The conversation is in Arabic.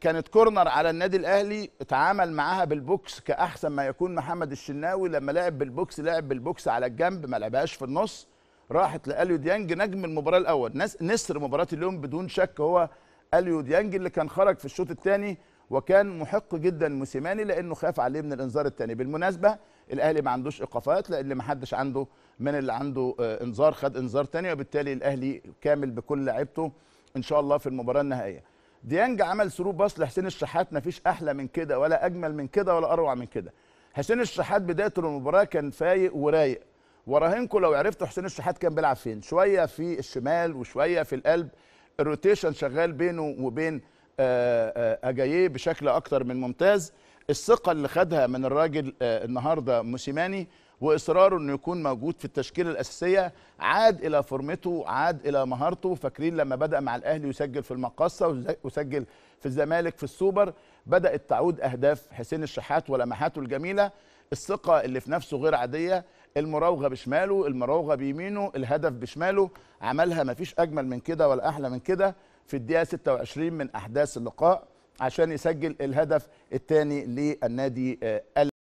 كانت كورنر على النادي الاهلي اتعامل معاها بالبوكس كاحسن ما يكون محمد الشناوي لما لعب بالبوكس لعب بالبوكس على الجنب ما لعبهاش في النص راحت لاليو ديانج نجم المباراه الاول نس نسر مباراه اليوم بدون شك هو اليو ديانج اللي كان خرج في الشوط الثاني وكان محق جدا موسيماني لانه خاف عليه من الانذار الثاني بالمناسبه الاهلي ما عندوش ايقافات لان ما حدش عنده من اللي عنده آه، انذار خد انذار ثاني وبالتالي الاهلي كامل بكل لعيبته ان شاء الله في المباراه النهائيه ديانج عمل ثرو باص لحسين الشحات مفيش احلى من كده ولا اجمل من كده ولا اروع من كده حسين الشحات بدايه المباراه كان فايق ورايق وراهنكم لو عرفتوا حسين الشحات كان بيلعب فين شويه في الشمال وشويه في القلب الروتيشن شغال بينه وبين آه، آه، اجاييه بشكل اكتر من ممتاز الثقه اللي خدها من الراجل آه، النهارده موسيماني واصراره انه يكون موجود في التشكيله الاساسيه عاد الى فورمته عاد الى مهارته فاكرين لما بدا مع الاهلي يسجل في المقصه وسجل في الزمالك في السوبر بدات تعود اهداف حسين الشحات ولمحاته الجميله الثقه اللي في نفسه غير عاديه المراوغه بشماله المراوغه بيمينه الهدف بشماله عملها مفيش اجمل من كده ولا احلى من كده في الدقيقه 26 من احداث اللقاء عشان يسجل الهدف الثاني للنادي آه،